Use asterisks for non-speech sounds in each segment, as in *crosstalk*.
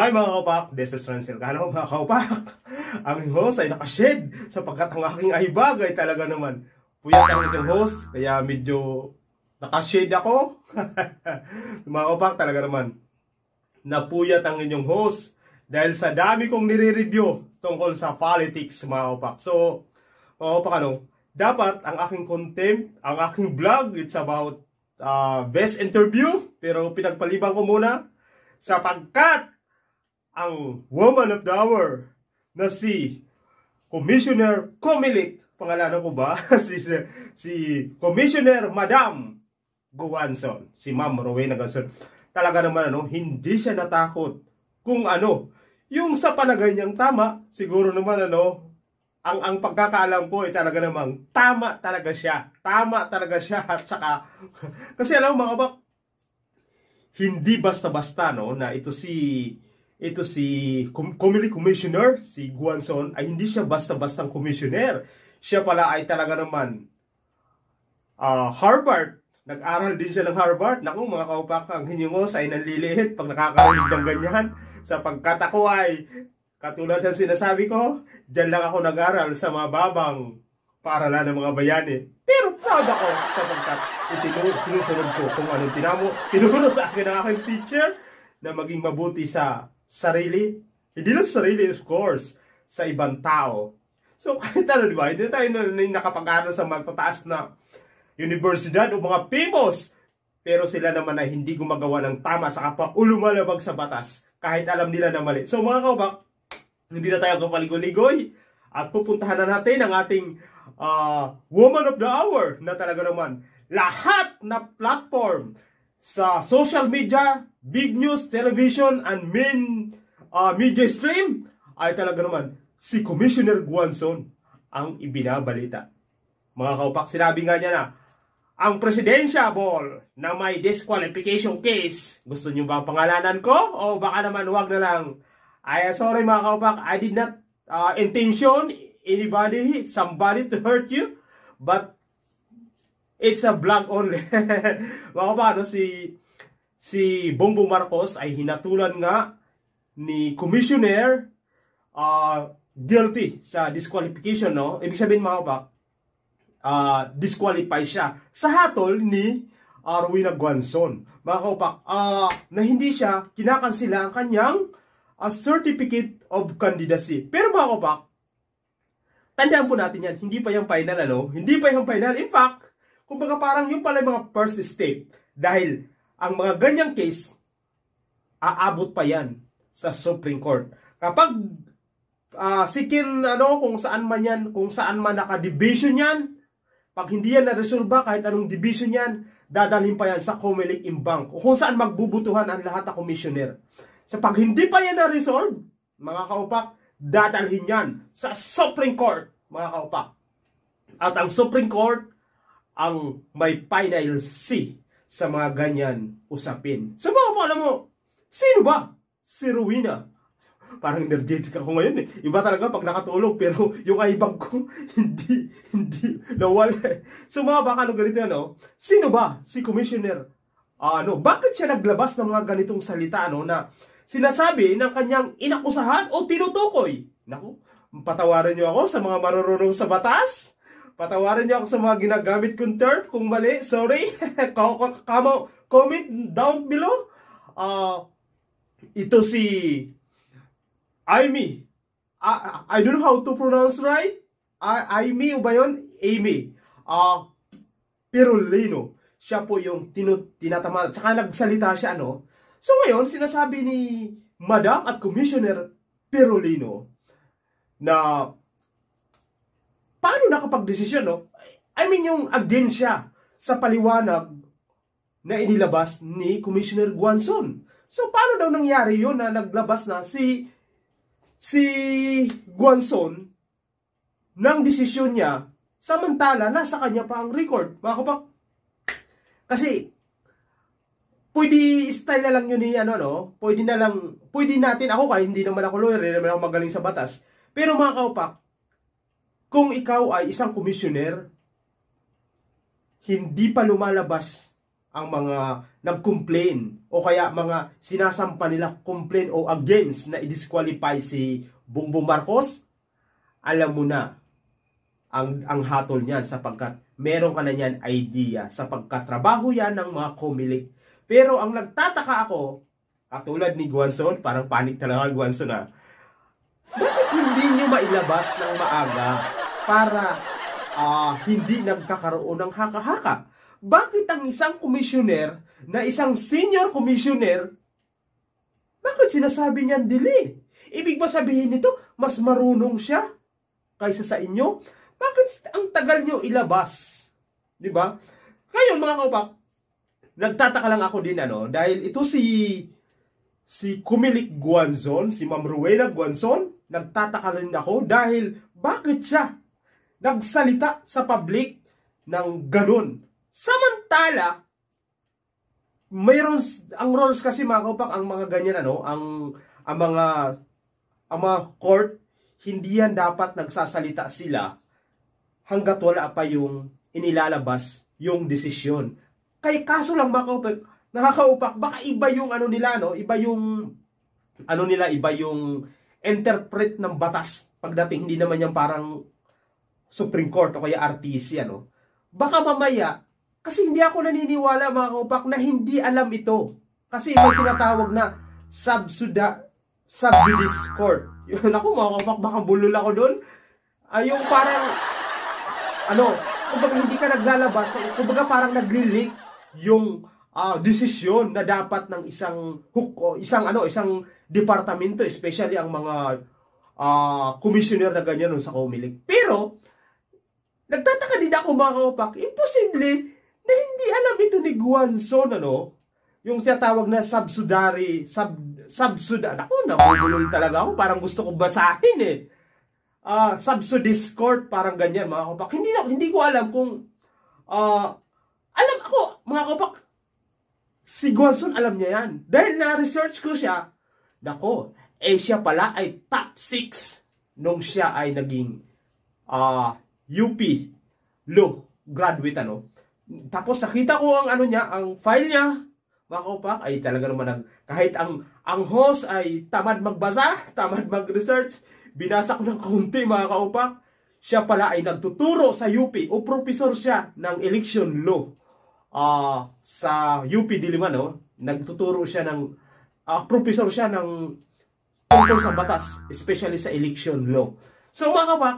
Hi mga kaupak, this is Rancel Cano mga kaupak *laughs* Ang host ay nakashed sapagkat ang aking ay bagay talaga naman Puyat ang itong host kaya medyo nakashed ako *laughs* Mga kaupak talaga naman Napuyat ang inyong host dahil sa dami kong nire-review tungkol sa politics mga kaupak So mga kaupak ano, dapat ang aking content, ang aking vlog it's about uh, best interview Pero pinagpaliban ko muna sapagkat ang woman of the hour na si Commissioner Comelec. Pangalan ko ba? *laughs* si, si Commissioner Madam Guwanson. Si Ma'am Rowena Guwanson. Talaga naman ano, hindi siya natakot kung ano. Yung sa panagay niyang tama, siguro naman ano, ang ang pagkakaalam ko ay eh, talaga namang tama talaga siya. Tama talaga siya *laughs* at saka *laughs* kasi alam mga bak hindi basta-basta no na ito si ito si Comely Commissioner, si Guanson, ay hindi siya basta-bastang commissioner. Siya pala ay talaga naman uh, Harvard. Nag-aral din siya ng Harvard. Naku mga kaupak, ang hiningos ay nanlilihit pag nakakarinig ng ganyan. Sa ako ay, katulad ng sinasabi ko, dyan lang ako nag-aral sa mababang para lang ng mga bayani. Pero proud ako sapagkat itinuro, sinusunod ko kung anong tinamo, tinuro sa akin ng aking teacher na maging mabuti sa sarili, hindi lang sarili of course, sa ibang tao. So *laughs* kahit ano, di ba, hindi tayo na, na, nakapag-aral sa matataas na universidad o mga famous. Pero sila naman ay hindi gumagawa ng tama sa kapwa o sa batas kahit alam nila na mali. So mga kabak, hindi na tayo kapaligoy-ligoy at pupuntahan na natin ang ating uh, Woman of the Hour na talaga naman lahat na platform sa social media, big news, television, and main uh, media stream ay talaga naman si Commissioner Guanzon ang ibinabalita. Mga kaupak, sinabi nga niya na ang presidensya ball na may disqualification case. Gusto niyo ba ang pangalanan ko? O baka naman wag na lang. Ay, sorry mga kaupak, I did not uh, intention anybody, somebody to hurt you. But It's a vlog only. *laughs* Mga kapano, si, si Bongbong Marcos ay hinatulan nga ni Commissioner uh, guilty sa disqualification, no? Ibig sabihin mga kapak, uh, ah, disqualify siya sa hatol ni Arwina Guanzon. Mga kapak, uh, ah, na hindi siya kinakansila ang kanyang uh, certificate of candidacy. Pero mga kapak, tandaan po natin yan, hindi pa yung final, ano? Hindi pa yung final. In fact, Kumbaga parang yung pala yung mga first state. dahil ang mga ganyang case aabot pa yan sa Supreme Court. Kapag uh, sikin ano kung saan man yan, kung saan man naka-division yan, pag hindi yan naresolba kahit anong division yan, dadalhin pa yan sa Comelec Imbank kung saan magbubutuhan ang lahat ng commissioner. Sa so, pag hindi pa yan na-resolve, mga kaupak, dadalhin yan sa Supreme Court, mga kaupak. At ang Supreme Court ang may final C sa mga ganyan usapin. So mga pala mo, sino ba? Si Rowena. Parang energetic ako ngayon eh. Iba talaga pag nakatulog pero yung ibag ko *laughs* hindi, hindi nawala. Eh. So mga baka ano ganito yan oh. Sino ba si Commissioner? Ah, ano, bakit siya naglabas ng mga ganitong salita ano na sinasabi ng kanyang inakusahan o tinutukoy? Naku, patawarin niyo ako sa mga marurunong sa batas. Patawarin niyo ako sa mga ginagamit kong term. Kung mali, sorry. *laughs* Kamo, comment down below. Uh, ito si Amy. I, ah, ah, I don't know how to pronounce right. I, o ba yun? Amy. Uh, Pirulino. Siya po yung tinut tinatama. Tsaka nagsalita siya, ano? So ngayon, sinasabi ni Madam at Commissioner Pirulino na paano nakapagdesisyon, no? I mean, yung agensya sa paliwanag na inilabas ni Commissioner Guanzon. So, paano daw nangyari yun na naglabas na si si Guanzon ng desisyon niya samantala nasa kanya pa ang record, mga kapak? Kasi, pwede style na lang yun ni ano, no? Pwede na lang, pwede natin, ako kaya hindi naman ako lawyer, hindi eh, naman ako magaling sa batas. Pero mga kaupak, kung ikaw ay isang komisyoner, hindi pa lumalabas ang mga nag-complain o kaya mga sinasampa nila complain o against na i-disqualify si Bongbong Marcos, alam mo na ang, ang hatol niyan sapagkat meron ka na niyan idea sapagkat trabaho yan ng mga komilik. Pero ang nagtataka ako, katulad ni Guanson, parang panic talaga Guanson na, bakit hindi nyo mailabas ng maaga para uh, hindi nagkakaroon ng haka-haka. Bakit ang isang komisyoner na isang senior komisyoner, bakit sinasabi niyan dili? Ibig ba sabihin nito, mas marunong siya kaysa sa inyo? Bakit ang tagal niyo ilabas? Di ba? Kayo mga kaupak, nagtataka lang ako din ano, dahil ito si si Kumilik Guanzon, si Ma'am Ruela Guanzon, nagtataka lang ako dahil bakit siya nagsalita sa public ng ganun. Samantala, mayroon, ang rules kasi mga kapak, ang mga ganyan ano, ang, ang mga, ang mga court, hindi yan dapat nagsasalita sila hanggat wala pa yung inilalabas yung desisyon. Kay kaso lang mga kapak, nakakaupak, baka iba yung ano nila, no? iba yung, ano nila, iba yung interpret ng batas pagdating hindi naman yung parang Supreme Court o kaya RTC, ano, baka mamaya, kasi hindi ako naniniwala mga kaupak na hindi alam ito. Kasi may tinatawag na subsuda, subjudice court. *laughs* Yun ako mga kaupak, baka bulol ako doon. Ay, ah, yung parang, ano, kumbaga hindi ka naglalabas, kumbaga parang nagli leak yung uh, desisyon na dapat ng isang hook o isang ano, isang departamento, especially ang mga uh, commissioner na ganyan sa Comelec. Pero, Nagtataka din ako mga kaopak, imposible na hindi alam ito ni Guanzon, ano? Yung siya tawag na subsudari, sub, subsudan. Ako, nakugulong talaga ako. Parang gusto ko basahin eh. Uh, ah, subsudiscord, parang ganyan mga kaopak. Hindi, na, hindi ko alam kung, uh, alam ako, mga kaopak, si Guanzon alam niya yan. Dahil na-research ko siya, nako, Asia eh, pala ay top 6 nung siya ay naging uh, UP Law graduate ano. Tapos nakita ko ang ano niya, ang file niya, mga kaupak, ay talaga naman ang, kahit ang, ang host ay tamad magbasa, *laughs* tamad mag-research, binasa ko ng kaunti mga kaupak, siya pala ay nagtuturo sa UP o professor siya ng election law uh, sa UP Diliman, no? nagtuturo siya ng, uh, ah, professor siya ng tungkol sa batas, especially sa election law. So mga kapak,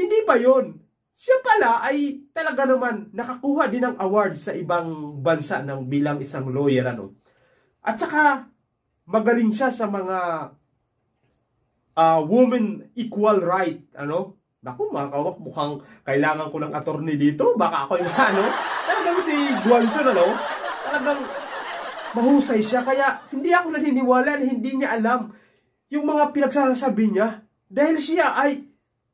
hindi pa yon siya pala ay talaga naman nakakuha din ng award sa ibang bansa ng bilang isang lawyer ano. At saka magaling siya sa mga uh, ah, women equal right ano. Naku mga kawak, mukhang kailangan ko ng attorney dito. Baka ako yung *laughs* ano. Talagang si Guanson ano. Talagang mahusay siya. Kaya hindi ako naniniwala na hindi niya alam yung mga pinagsasabi niya. Dahil siya ay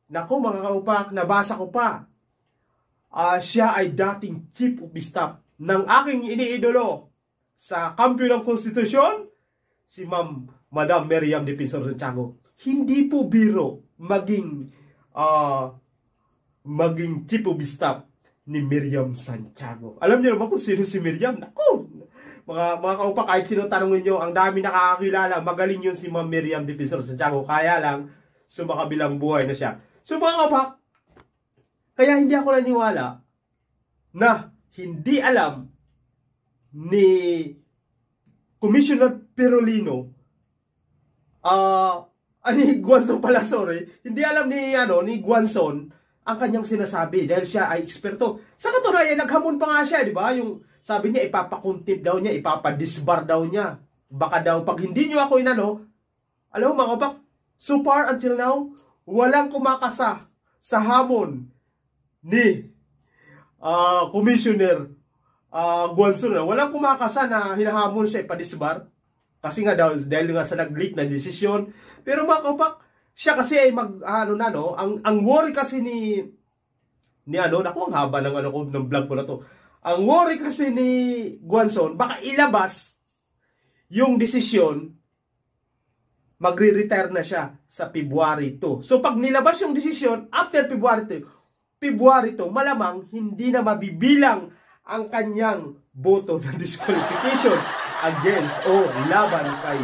Nako mga kaupak, nabasa ko pa. Uh, siya ay dating chief of staff ng aking iniidolo sa kampyo ng konstitusyon, si Ma'am Madam Miriam Defensor Santiago. Hindi po biro maging uh, maging chief of staff ni Miriam Santiago. Alam niyo naman kung sino si Miriam. Nako! Mga, mga kaupak, kahit sino tanongin niyo, ang dami nakakakilala. Magaling yun si Ma'am Miriam Defensor Santiago. Kaya lang, sumakabilang buhay na siya. So mga kapak, kaya hindi ako naniwala na hindi alam ni Commissioner Perolino ah uh, ani Guanson pala sorry hindi alam ni ano ni Guanson ang kanyang sinasabi dahil siya ay eksperto sa katunayan naghamon pa nga siya di ba yung sabi niya ipapakuntip daw niya ipapadisbar daw niya baka daw pag hindi niyo ako inano alam mo mga kapak so far until now walang kumakasa sa hamon ni uh, Commissioner uh, ah, Guanzuna. Walang kumakasa na hinahamon siya ipadisbar. Kasi nga daw, dahil nga sa nag-leak na desisyon. Pero makapak, siya kasi ay mag, ano na no, ang, ang worry kasi ni, ni ano, naku ang haba ng, ano, ng vlog ko na to. Ang worry kasi ni Guanzon, baka ilabas yung desisyon magre-retire na siya sa February 2. So pag nilabas yung desisyon after February 2, February 2, malamang hindi na mabibilang ang kanyang boto ng *laughs* disqualification against o laban kay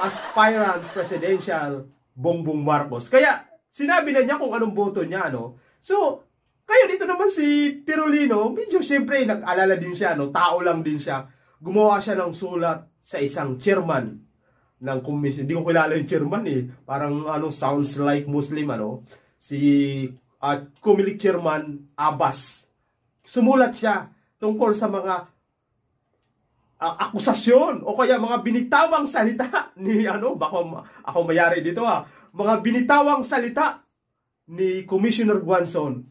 aspirant presidential Bongbong Marcos. Kaya sinabi na niya kung anong boto niya no. So kayo dito naman si Pirulino, medyo syempre nag-alala din siya no, tao lang din siya. Gumawa siya ng sulat sa isang chairman ng commission. Hindi ko kilala yung chairman eh. Parang ano, sounds like Muslim ano. Si at uh, Kumilik chairman Abbas. Sumulat siya tungkol sa mga uh, akusasyon o kaya mga binitawang salita *laughs* ni ano, baka ako mayari dito ah. Mga binitawang salita ni Commissioner Guanzon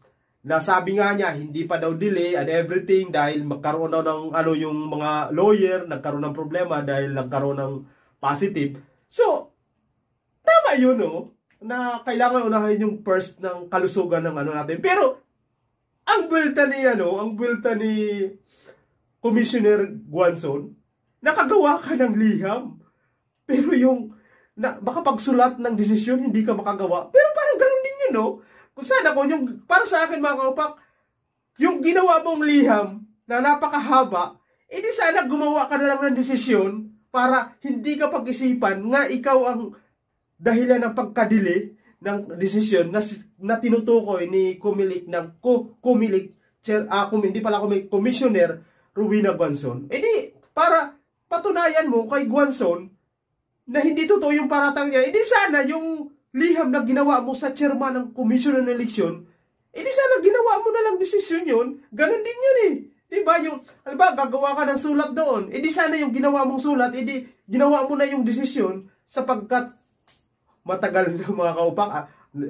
na sabi nga niya hindi pa daw delay and everything dahil magkaroon daw ng ano yung mga lawyer nagkaroon ng problema dahil nagkaroon ng positive. So, tama yun, no? Na kailangan unahin yung first ng kalusugan ng ano natin. Pero, ang bulta ni, ano, ang bulta ni Commissioner Guanzon, nakagawa ka ng liham. Pero yung, na, baka pagsulat ng desisyon, hindi ka makagawa. Pero parang ganun din yun, no? Kung sana ko, yung, para sa akin mga kaupak, yung ginawa mong liham na napakahaba, hindi eh sana gumawa ka na lang ng desisyon para hindi ka pag-isipan na ikaw ang dahilan ng pagkadili ng desisyon na, na tinutukoy ni Kumilik ng ko, Kumilik chair, ah, kum, hindi pala Kumilik, Commissioner Rowena Guanzon. E di, para patunayan mo kay Guanzon na hindi totoo yung paratang niya, edi eh sana yung liham na ginawa mo sa chairman ng Commission ng Eleksyon, edi eh sana ginawa mo na lang desisyon yun, ganun din yun eh. Diba yung, ba, gagawa ka ng sulat doon. E di sana yung ginawa mong sulat, e di ginawa mo na yung desisyon sapagkat matagal na mga kaupang. Ah,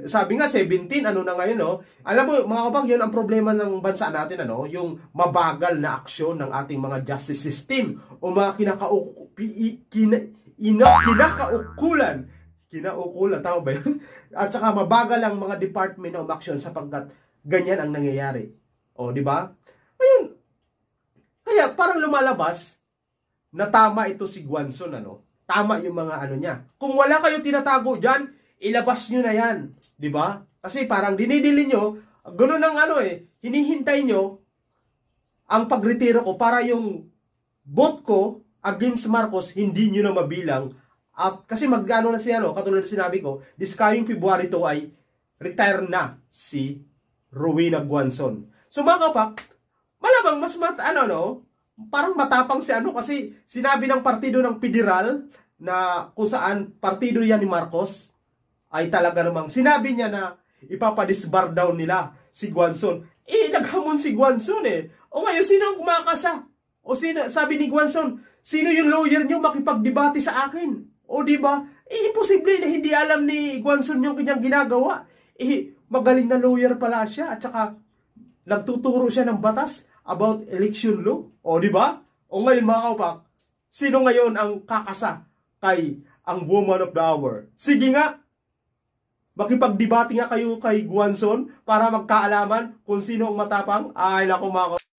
sabi nga 17 ano na ngayon no. Alam mo mga kaupang, 'yun ang problema ng bansa natin ano, yung mabagal na aksyon ng ating mga justice system o mga kinakau kinakaukulan kinaukulan tama ba 'yun? *laughs* At saka mabagal ang mga department na aksyon sapagkat ganyan ang nangyayari. O di ba? Ngayon, kaya parang lumalabas na tama ito si Guanson, ano? Tama yung mga ano niya. Kung wala kayo tinatago diyan ilabas niyo na yan. di ba? Kasi parang dinidili niyo ganoon ang ano eh, hinihintay niyo ang pagretiro ko para yung vote ko against Marcos, hindi niyo na mabilang. Uh, kasi magkano na si ano katulad na sinabi ko, this coming February to ay retire na si Rowena Guanson. So mga kapak, Malamang mas mat, ano no, parang matapang si ano kasi sinabi ng partido ng federal na kung saan partido yan ni Marcos ay talaga namang sinabi niya na ipapadisbar daw nila si Guanzon. Eh, naghamon si Guanzon eh. O ngayon, sino ang kumakasa? O sino, sabi ni Guanzon, sino yung lawyer niyo makipagdebate sa akin? O di ba? Eh, imposible na hindi alam ni Guanzon yung kanyang ginagawa. Eh, magaling na lawyer pala siya at saka nagtuturo siya ng batas about election law. O, di ba? O ngayon mga kaupak, sino ngayon ang kakasa kay ang woman of the hour? Sige nga, makipag-debate nga kayo kay Guanson para magkaalaman kung sino ang matapang. Ay, ah, lako mga